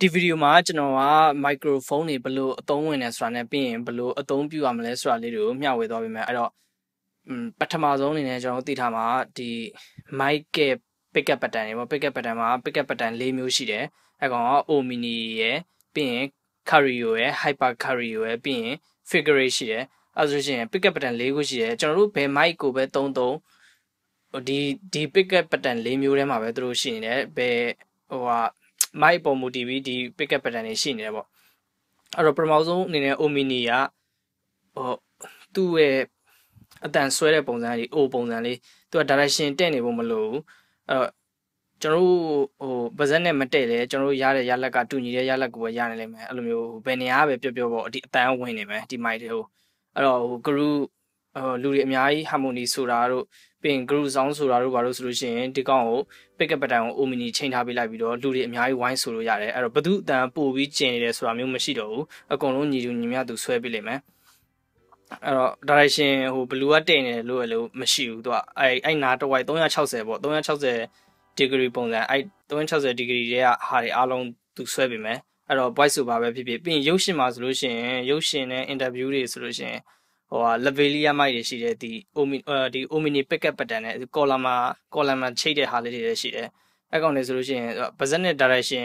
ဒီဗီဒီယိုမှာကျွန်တော်ကမိုက်ခရိုဖုန်းတွေဘယ်လိုအသုံးဝင်လဲဆိုတာနဲ့ပြီးရင်ဘယ်လိုအသုံးပြုရမလဲဆိုတာလေးတွေကိုမျှဝေသွားပေးမယ်အဲ့တော့ပထမဆုံးအနေနဲ့ကျွန်တော်သိထားမှာဒီမိုက်ကရဲ့ pickup pattern တွေပေါ့ pickup pattern မှာ pickup pattern ၄မျိုးရှိတယ်အဲကောင်က O mini ရယ်ပြီးရင် cardio ရယ် hyper cardio ရယ်ပြီးရင် figure ရှိတယ်အဲဆိုရှင် pickup pattern ၄ခုရှိတယ်ကျွန်တော်တို့ဘယ် mic ကိုပဲသုံးသုံးဒီဒီ pickup pattern ၄မျိုးထဲမှာပဲသူတို့ရှိနေတယ်ဘယ်ဟိုဟာ mic ပုံမူတည်ပြီးဒီ pickup pattern တွေရှိနေတယ်ပေါ့အဲ့တော့ပထမဆုံးအနေနဲ့ Omni ကဟိုသူ့ရဲ့အတန်ဆွဲတဲ့ပုံစံကြီး O ပုံစံလေးသူက direction တက်နေဖို့မလိုဘူးအဲ့တော့ကျွန်တော်တို့ဟိုပါဇက်နဲ့မတည့်လဲကျွန်တော်တို့ရတဲ့ရလက်ကတူညီတဲ့ရလက်ကိုပဲရနိုင်လိမ့်မယ်အဲ့လိုမျိုးဘယ်နေရာပဲပြောပြောပေါ့ဒီအတန်ဝင်နေမယ်ဒီ mic တွေဟိုအဲ့တော့ဟို group ဟိုလူတွေအများကြီး harmony ဆိုတာတို့ပင် group sound ဆိုတာတို့ဘာလို့ဆိုလို့ရှိရင်ဒီကောင်ကို pick up pattern ကို omni ချိန်ထားပေးလိုက်ပြီးတော့လူတွေအများကြီးဝိုင်းဆိုလို့ရတယ်အဲ့တော့ဘသူအတန်ပို့ပြီးကျင်နေတယ်ဆိုတာမျိုးမရှိတော့ဘူးအကုန်လုံးညီတူညီမျှသူဆွဲပေးလိမ့်မယ်အဲ့တော့ direction ဟို blue ကတိတ်နေတယ်လို့လည်းမရှိဘူးသူကအဲ့အဲ့နာတဝိုက်360ပေါ့360 degree ပုံစံအဲ့360 degree တွေကဟာတွေအားလုံးသူဆွဲပေးမယ်အဲ့တော့ voice over ပဲဖြစ်ဖြစ်ပြီးရင်ရုပ်ရှင်မှာဆိုလို့ရှိရင်ရုပ်ရှင်နဲ့ interview တွေဆိုလို့ရှိရင်ဟိုဟာ Lavelia mic တွေရှိတယ်ဒီ Omni ဒီ Omni pickup pattern နဲ့ column မှာ column မှာချိတ်တဲ့ဟာလေးတွေလည်းရှိတယ်အဲကောင်တွေဆိုလို့ရှိရင်ပါဇက်နဲ့ direction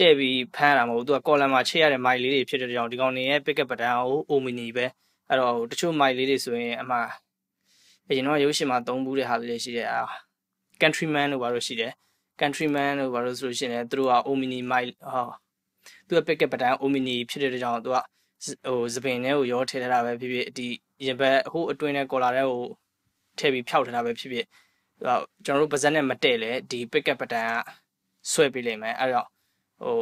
တဲ့ပြီးဖမ်းတာမဟုတ်ဘူးသူက column မှာချိတ်ရတဲ့ mic လေးတွေဖြစ်တဲ့ကြောင့်ဒီကောင်တွေရဲ့ pickup pattern ကို Omni ပဲအဲ့တော့တချို့ mic လေးတွေဆိုရင်အမှအရင်တော့ရုပ်ရှင်မှာသုံးဘူးတဲ့ဟာလေးတွေရှိတယ်အာ countryman တို့ဘာလို့ရှိတယ် countryman တို့ဘာလို့ဆိုလို့ရှိရင်သူတို့က Omni mic ဟောသူက pickup pattern Omni ဖြစ်တဲ့ကြောင့်သူကဟိုစပင်ထဲကိုရောထည့်ထားတာပဲဖြစ်ဖြစ်ဒီရင်ဘက်ဟိုအတွင်းထဲကော်လာထဲကိုထည့်ပြီးဖြောက်ထားတာပဲဖြစ်ဖြစ်ကျွန်တော်တို့ပါဇက်နဲ့မတည့်လဲဒီ pickup pattern ကဆွဲပေးလိမ့်မယ်အဲ့တော့ဟို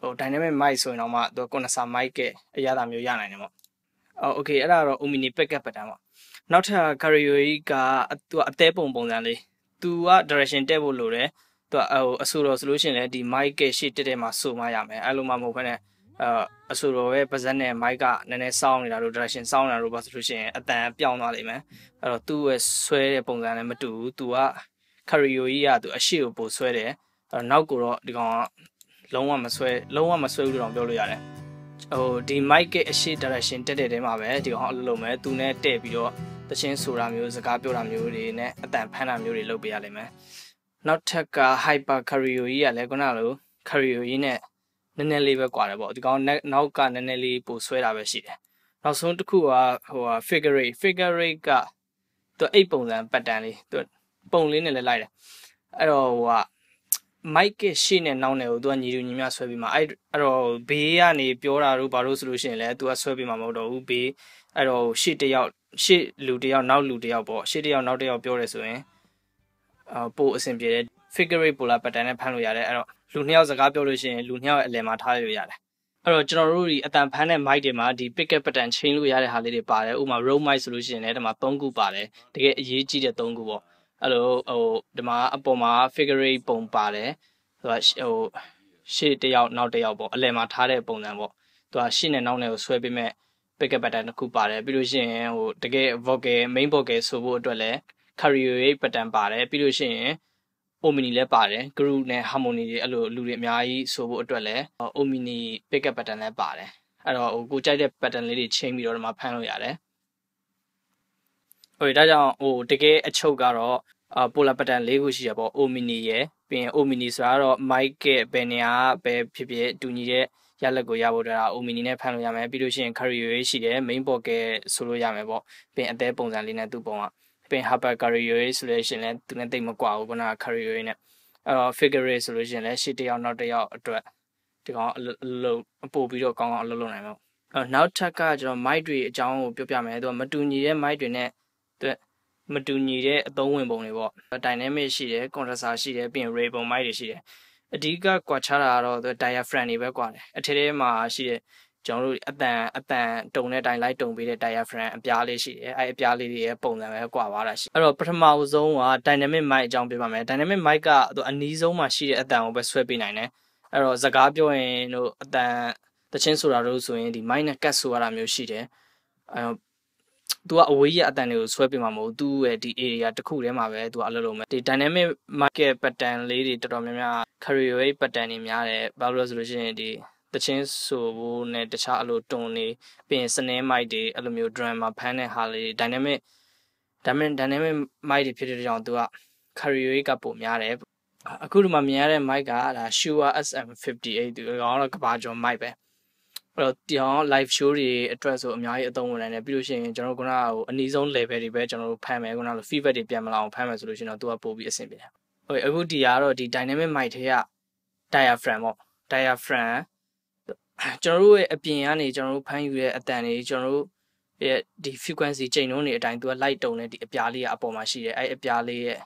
ဟို dynamic mic ဆိုရင်တော့မှသူက condenser mic ကအရသာမျိုးရနိုင်တယ်ပေါ့အော် okay အဲ့ဒါတော့ omni pickup pattern ပေါ့နောက်ထပ် carrier ကသူကအသေးပုံပုံစံလေးသူက direction တက်ဖို့လိုတယ်သူကဟိုအဆိုတော်ဆိုလို့ရှိရင်လည်းဒီ mic ကရှေ့တက်တဲ့မှာဆိုမှရမယ်အဲ့လိုမှမဟုတ်ဘဲနဲ့အဆိုတော့ပဲပါဇက်နဲ့မိုက်ကနည်းနည်းစောင်းနေတာလို့ direction စောင်းနေတာလို့ပါဆိုလို့ရှိရင်အတန်ပြောင်းသွားလိမ့်မယ်အဲ့တော့သူ့ရဲ့ဆွဲတဲ့ပုံစံလည်းမတူဘူးသူကခရီယိုကြီးကသူအရှိကိုပိုဆွဲတယ်အဲ့တော့နောက်ကိုတော့ဒီကောင်ကလုံးဝမဆွဲလုံးဝမဆွဲဘူးလို့တော့ပြောလို့ရတယ်ဟိုဒီ mic ရဲ့အရှိ direction တက်တဲ့တဲမှာပဲဒီကောင်အလုပ်လုပ်မယ်သူနဲ့တဲ့ပြီးတော့တခြင်းဆိုတာမျိုးစကားပြောတာမျိုးတွေနဲ့အတန်ဖမ်းတာမျိုးတွေလုပ်ပေးရလိမ့်မယ်နောက်ထပ်က hyper cario ကြီးကလည်းခုနလို cario ကြီးနဲ့ည်းနည်းလေးပဲကွာတယ်ပေါ့ဒီကောင်နောက်ကနည်းနည်းလေးပိုဆွဲတာပဲရှိတယ်နောက်ဆုံးတစ်ခုကဟိုဟာ figure 8 figure 8ကသူအိတ်ပုံစံပတ်တန်လေးသူပုံလေးနဲ့လည်းလိုက်တယ်အဲ့တော့ဟိုဟာ mic ကရှေ့နဲ့နောက်နဲ့ကိုသူကညီတူညီမျှဆွဲပြီးမှအဲ့အဲ့တော့ဘေးကနေပြောတာတို့ဘာလို့ဆိုလို့ရှိရင်လည်းသူကဆွဲပြီးမှမဟုတ်တော့ဘူးဘေးအဲ့တော့ရှေ့တယောက်ရှေ့လူတယောက်နောက်လူတယောက်ပေါ့ရှေ့တယောက်နောက်တယောက်ပြောတယ်ဆိုရင်အာပို့အဆင်ပြေတယ် figure 8 polar pattern နဲ့ဖမ်းလို့ရတယ်အဲ့တော့လူနှစ်ယောက်စကားပြောလို့ရှိရင်လူနှစ်ယောက်ရဲ့အလယ်မှာထားလို့ရတယ်အဲ့တော့ကျွန်တော်တို့ဒီအတန်ဖမ်းတဲ့ mic တွေမှာဒီ picket pattern ချိန်လို့ရတဲ့ဟာလေးတွေပါတယ်ဥပမာ row mic ဆိုလို့ရှိရင်လည်းဒီမှာ3ခုပါတယ်တကယ်အရေးကြီးတဲ့3ခုပေါ့အဲ့လိုဟိုဒီမှာအပေါ်မှာ figure 8ပုံပါတယ်ဆိုတော့ဟိုရှေ့တစ်ယောက်နောက်တစ်ယောက်ပေါ့အလယ်မှာထားတဲ့ပုံစံပေါ့သူကရှေ့နဲ့နောက်နဲ့ကိုဆွဲပေးမဲ့ picket pattern တစ်ခုပါတယ်ပြီးလို့ရှိရင်ဟိုတကယ် vocal main vocal ဆိုဖို့အတွက်လည်း karaoke pattern ပါတယ်ပြီးလို့ရှိရင် Omni လည်းပါတယ်။ Group နဲ့ Harmony တွေအဲ့လိုလူတွေအများကြီးဆိုဖို့အတွက်လည်း Omni pickup pattern လည်းပါတယ်။အဲ့တော့ဟိုကိုကြိုက်တဲ့ pattern လေးတွေချိန်ပြီးတော့ဒီမှာဖမ်းလို့ရတယ်။ဟုတ်ပြီဒါကြောင့်ဟိုတကယ်အချုပ်ကတော့အာပိုလာပတန်၄ခုရှိရပေါ့အိုမီနီရယ်ပြီးရင်အိုမီနီဆိုတာကတော့မိုက်ကဲဘယ်နေရာပဲဖြစ်ဖြစ်တူညီတဲ့ရလက်ကိုရဖို့အတွက်အိုမီနီနဲ့ဖန်လို့ရမယ်ပြီးလို့ရှိရင်ခရီရွေးရှိတယ် main pocket ဆိုလို့ရမယ်ပေါ့ပြီးရင်အသေးပုံစံလေးနဲ့သူ့ပုံကပင်ဟာပါကာရီယိုဆိုလို့ရှိရင်လည်းသူနဲ့တိတ်မကွာဘူးခုနကကာရီယိုနဲ့အဲ့တော့ figure ဆိုလို့ရှိရင်လည်းရှစ်တယောက်နောက်တယောက်အတွက်ဒီကောင်အလုပ်ပို့ပြီးတော့ကောင်းကောင်းအလုပ်လုပ်နိုင်မှာပေါ့နောက်ထပ်ကကျွန်တော် mic တွေအကြောင်းကိုပြောပြမယ်သူကမတူညီတဲ့ mic တွေနဲ့သူမတူညီတဲ့အသုံးဝင်ပုံတွေပေါ့ dynamic ရှိတယ် compressor ရှိတယ်ပြီးရင် ray ပုံ mic တွေရှိတယ်အဓိကကွာခြားတာကတော့သူ diaphragm တွေပဲကွာတယ်အထက်ထဲမှာရှိတဲ့ကျွန်တော်တို့အတန်အတန်တုံတဲ့အတိုင်းလိုက်တုံပေးတဲ့ diaphragm အပြားလေးရှိတယ်အဲအပြားလေးတွေရဲ့ပုံစံပဲကွာပါတာရှိအဲ့တော့ပထမဆုံးက dynamic mic အကြောင်းပြောပါမယ် dynamic mic ကသူအနည်းဆုံးမှရှိတဲ့အတန်ကိုပဲဆွဲပေးနိုင်တယ်အဲ့တော့စကားပြောရင်တို့အတန်တချင်းဆိုတာတို့ဆိုရင်ဒီ mic နဲ့ cut ဆိုရတာမျိုးရှိတယ်အဲ့တော့သူကအဝေးရအတန်တွေကိုဆွဲပေးမှာမဟုတ်သူ့ရဲ့ဒီ area တစ်ခုထဲမှာပဲသူကအလုပ်လုပ်မယ်ဒီ dynamic market pattern လေးတွေတော်တော်များများ career pattern တွေများတယ်ဘာလို့လဲဆိုလို့ရှိရင်ဒီတချင်းဆိုဖို့နဲ့တခြားအလိုတွန်နေပြီးရင်စနေမိုက်တွေအဲ့လိုမျိုး drama ဖမ်းတဲ့ဟာလေး dynamic ဒါမှမဟုတ် dynamic mic တွေဖြစ်တဲ့ကြောင့်သူက carrier ကပုံများတယ်အခုဒီမှာမြင်ရတဲ့ mic ကဒါ Shure SM58 သူကောင်တော့ကဘာကျော် mic ပဲအဲ့တော့ဒီအောင် live show တွေအတွက်ဆိုအများကြီးအသုံးဝင်နိုင်တယ်ပြီးလို့ရှိရင်ကျွန်တော်တို့ကဟိုအနည်းဆုံး level တွေပဲကျွန်တော်တို့ဖမ်းမယ်ခုနကလို feedback တွေပြန်မလာအောင်ဖမ်းမယ်ဆိုလို့ရှိရင်တော့သူကပို့ပြီးအဆင်ပြေတယ်ဟုတ်ပြီအခုဒီကတော့ဒီ dynamic mic ထဲက diaphragm ပေါ့ diaphragm ကျွန်တော်တို့ရဲ့အပြင်ကနေကျွန်တော်တို့ဖမ်းယူတဲ့အတန်တွေကျွန်တော်တို့ရဲ့ဒီ frequency ချိန်နှုန်းတွေအတိုင်းသူက light တုံနဲ့ဒီအပြားလေးကအပေါ်မှာရှိတယ်အဲ့အပြားလေးရဲ့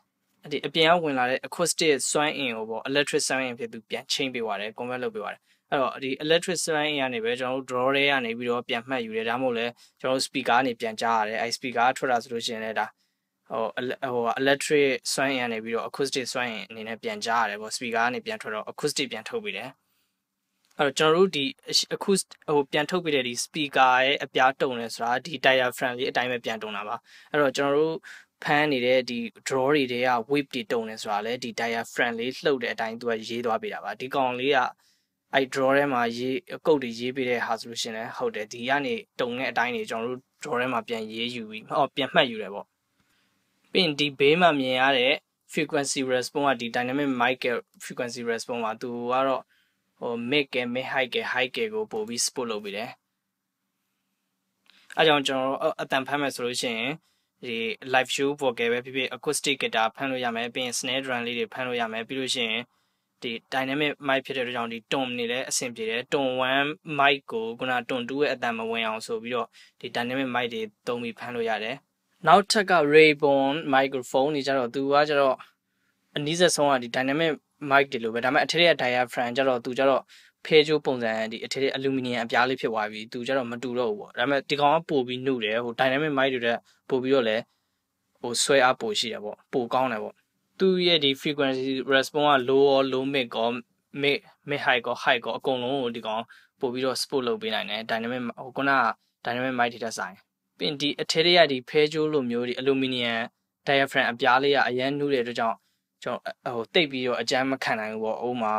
ဒီအပြင်ကဝင်လာတဲ့ acoustic စွမ်းအင်ကိုပေါ့ electric စွမ်းအင်ဖြစ်သူပြန်ချိန်ပေးပါတယ် convert လုပ်ပေးပါတယ်အဲ့တော့ဒီ electric စွမ်းအင်ကနေပဲကျွန်တော်တို့ draw တွေကနေပြီးတော့ပြန်မှတ်ယူတယ်ဒါမှမဟုတ်လဲကျွန်တော်တို့ speaker ကနေပြန်ကြားရတယ်အဲ့ speaker ထွက်လာဆိုလို့ရှိရင်လည်းဒါဟိုဟို electric စွမ်းအင်ကနေပြီးတော့ acoustic စွမ်းအင်အနေနဲ့ပြန်ကြားရတယ်ပေါ့ speaker ကနေပြန်ထွက်တော့ acoustic ပြန်ထုတ်ပေးတယ်အဲ့တော့ကျွန်တော်တို့ဒီအခုဟိုပြန်ထုတ်ပြတဲ့ဒီ speaker ရဲ့အပြားတုံလဲဆိုတာဒီ diaphragm လေးအတိုင်းပဲပြန်တုံတာပါအဲ့တော့ကျွန်တော်တို့ဖမ်းနေတဲ့ဒီ draw တွေတွေက wave တွေတုံနေဆိုတာလဲဒီ diaphragm လေးလှုပ်တဲ့အတိုင်းသူကရေးသွားပေးတာပါဒီကောင်လေးကအဲ့ draw ထဲမှာရေးအကုတ်တွေရေးပေးတဲ့ဟာဆိုလို့ရှင်လဲဟုတ်တယ်ဒီကနေတုံတဲ့အတိုင်းတွေကျွန်တော်တို့ draw ထဲမှာပြန်ရေးယူပြီးဟောပြန်မှတ်ယူတယ်ပေါ့ပြီးရင်ဒီဘေးမှာမြင်ရတဲ့ frequency response ကဒီ dynamic mic frequency response မှာသူကတော့ဟို mid ကဲ mid high ကဲ high ကဲကိုပို့ပြီး split လုပ်ပြီးတယ်အဲကြောင့်ကျွန်တော်တို့အတန်ဖမ်းမယ်ဆိုလို့ရှိရင်ဒီ live show vocal ပဲဖြစ်ဖြစ် acoustic guitar ဖမ်းလို့ရမယ်ပြီးရင် snare drum လေးတွေဖမ်းလို့ရမယ်ပြီးလို့ရှိရင်ဒီ dynamic mic ဖြစ်တဲ့အတွက်ကြောင့်ဒီ tone နေလဲအဆင်ပြေတယ် tone 1 mic ကိုခုန tone 2ရဲ့အတန်မဝင်အောင်ဆိုပြီးတော့ဒီ dynamic mic တွေသုံးပြီးဖမ်းလို့ရတယ်နောက်ထပ်က Rayborn microphone နေကြတော့သူကကြတော့အနည်းဆက်ဆုံးကဒီ dynamic mic တွေလိုပဲဒါပေမဲ့အထက်ရဲ့ diaphragm ကျတော့သူကျတော့ဖဲချိုးပုံစံဒီအထက်ရဲ့ aluminum အပြားလေးဖြစ်သွားပြီသူကျတော့မတူတော့ဘူးပေါ့ဒါပေမဲ့ဒီကောင်ကပို့ပြီးနှုတ်တယ်ဟို dynamic mic တွေတက်ပို့ပြီးတော့လဲဟိုဆွဲအားပို့ရှိတယ်ပေါ့ပို့ကောင်းတယ်ပေါ့သူရဲ့ဒီ frequency response က low or low mid ကော mid mid high ကော high ကောအကုန်လုံးကိုဒီကောင်ပို့ပြီးတော့ support လုပ်ပေးနိုင်တယ် dynamic ဟိုခုနက dynamic mic တွေတက်ဆိုင်ပင်ဒီအထက်ရဲ့ဒီဖဲချိုးလိုမျိုးဒီ aluminum diaphragm အပြားလေးကအရန်နှုတ်တဲ့အတွက်ကြောင့်ကျွန်တော်ဟိုတိတ်ပြီးတော့အကြမ်းမခံနိုင်ဘူးပေါ့ဥမာ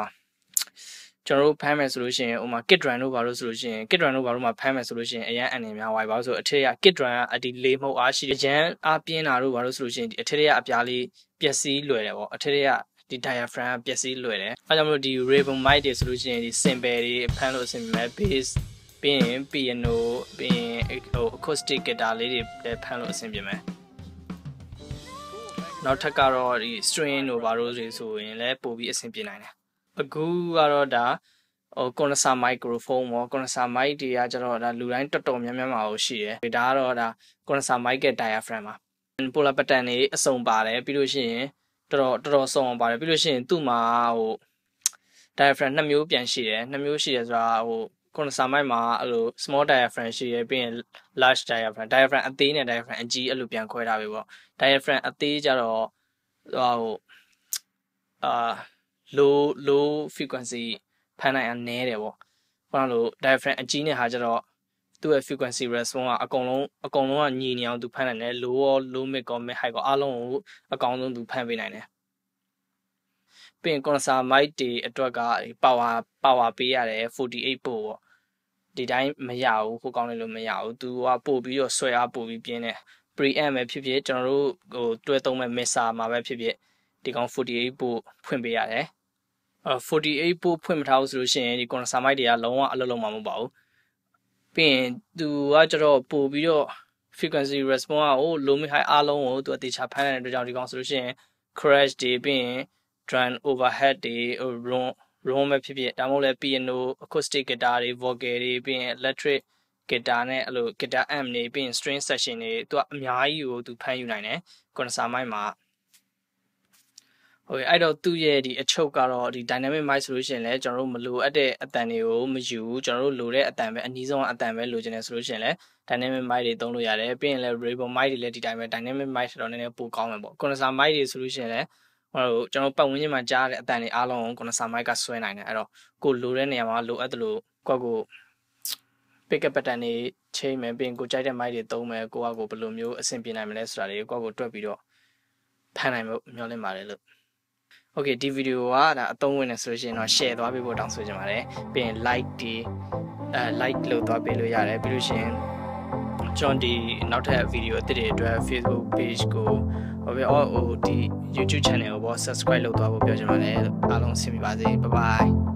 ကျွန်တော်တို့ဖမ်းမယ်ဆိုလို့ရှိရင်ဥမာ kit run တို့ဘာလို့ဆိုလို့ရှိရင် kit run တို့ဘာလို့မှဖမ်းမယ်ဆိုလို့ရှိရင်အရန်အန်နေများဝိုင်ပါဆိုအထက်က kit run ကအဒီလေးမဟုတ်အားရှိအရန်အပြင်းတာတို့ဘာလို့ဆိုလို့ရှိရင်အထက်ကအပြားလေးပျက်စီးလွယ်တယ်ပေါ့အထက်ကဒီ diaphragm ပျက်စီးလွယ်တယ်အဲကြောင့်မလို့ဒီ ribbon mic တွေဆိုလို့ရှိရင်ဒီ cymbal တွေဖမ်းလို့အဆင်မပြေ bass ပြီးရင် piano ပြီးရင်ဟို acoustic guitar လေးတွေလည်းဖမ်းလို့အဆင်ပြေမယ်နောက်ထပ်ကတော့ဒီ string တို့ဘာလို့တွေဆိုရင်လည်းပို့ပြီးအဆင်ပြေနိုင်တယ်အခုကတော့ဒါဟို condenser microphone ပေါ့ condenser mic တွေကကျတော့ဒါလူတိုင်းတော်တော်များများမှာရှိတယ်ဒါကတော့ဒါ condenser mic ရဲ့ diaphragm ပါ polar pattern တွေအစုံပါတယ်ပြီးလို့ရှိရင်တော်တော်တော်စုံအောင်ပါတယ်ပြီးလို့ရှိရင်သူ့မှာဟို diaphragm နှစ်မျိုးပြန်ရှိတယ်နှစ်မျိုးရှိတယ်ဆိုတာဟို condenser mic မှာအဲ့လို small diaphragm ရှိရပြီးရင် large diaphragm diaphragm အသေးနဲ့ diaphragm အကြီးအဲ့လိုပြန်ခွဲထားပြီပေါ့ diaphragm အသေးကြတော့ဟိုအာ low low frequency ဖန်နိုင်အနည်းတယ်ပေါ့ဘာလို့ diaphragm အကြီးနဲ့ဟာကြတော့သူ့ရဲ့ frequency response ကအကုန်လုံးအကုန်လုံးကညီနေအောင်သူဖန်နိုင်တယ် low ရော low mid ရော mid high ရောအားလုံးကိုအကောင်းဆုံးသူဖန်ပေးနိုင်တယ်ပြီးရင် condenser mic တွေအတွက်က power power ပေးရတယ်48 volt ပေါ့ဒီတိုင်းမရဘူးကိုကောင်းလေးလို့မရဘူး तू ကပို့ပြီးတော့ဆွဲအားပို့ပြီးပြင်းတယ် preamp ပဲဖြစ်ဖြစ်ကျွန်တော်တို့ဟိုတွဲသုံးမဲ့ mixer မှာပဲဖြစ်ဖြစ်ဒီကောင်48ပို့ဖွင့်ပေးရတယ်အဲ48ပို့ဖွင့်မထားဘူးဆိုလို့ရှိရင်ဒီ condenser mic တွေကလုံးဝအလုပ်လုံးမှာမဟုတ်ပါဘူးပြီးရင် तू ကကျတော့ပို့ပြီးတော့ frequency response ကို low mid high အားလုံးကို तू အသေးချဖမ်းရတဲ့အတွက်ကြောင့်ဒီကောင်ဆိုလို့ရှိရင် crash တွေပြီးရင် drum overhead တွေ run room ပဲဖြစ်ဖြစ်ဒါမှမဟုတ်လည်း piano acoustic guitar တွေ vocal တွေပြီးရင် electric guitar နဲ့အဲ့လို guitar amp တွေပြီးရင် string section တွေသူကအများကြီးကိုသူဖမ်းယူနိုင်တယ် concert mic မှာဟုတ်ကဲ့အဲ့တော့သူ့ရဲ့ဒီအချုပ်ကတော့ဒီ dynamic mic ဆိုလို့ရှိရင်လည်းကျွန်တော်တို့မလိုအပ်တဲ့အတန်တွေကိုမယူဘူးကျွန်တော်တို့လိုတဲ့အတန်ပဲအနည်းဆုံးအတန်ပဲလိုချင်တယ်ဆိုလို့ရှိရင်လည်း dynamic mic တွေသုံးလို့ရတယ်ပြီးရင်လည်း ribbon mic တွေလည်းဒီတိုင်းပဲ dynamic mic ဆိုတော့နည်းနည်းပိုကောင်းမှာပေါ့ condenser mic တွေဆိုလို့ရှိရင်လည်းဟိုကျွန်တော်ပတ်ဝန်းကျင်မှာကြားရတဲ့အတန်တွေအားလုံးကိုကွန်ဆာမိုက်ကဆွဲနိုင်တယ်အဲ့တော့ကိုလိုတဲ့နေရာမှာလိုအပ်တယ်လို့ကိုယ့်ကို pick up pattern တွေချိန်မယ်ပြင်ကိုကြိုက်တဲ့ mic တွေသုံးမယ်ကိုယ့်အကိုဘယ်လိုမျိုးအဆင်ပြေနိုင်မလဲဆိုတာတွေကိုယ့်ကိုတွက်ပြီးတော့ဖန်နိုင်မှုမျှော်လင့်ပါတယ်လို့ Okay ဒီ video ကဒါအသုံးဝင်နေဆိုရှင်တော့ share သွားပေးဖို့တောင်းဆိုချင်ပါတယ်ပြီးရင် like ဒီအဲ like လို့သွားပေးလို့ရတယ်ပြီးလို့ရှင်ကျွန်တော်ဒီနောက်ထပ် video အသစ်တွေအတွက် Facebook page ကိုဘာပဲအော်ဟိုဒီ YouTube channel ကိုပေါ့ subscribe လုပ်သွားဖို့ပြောချင်ပါတယ်အားလုံးဆင်မိပါစေ bye bye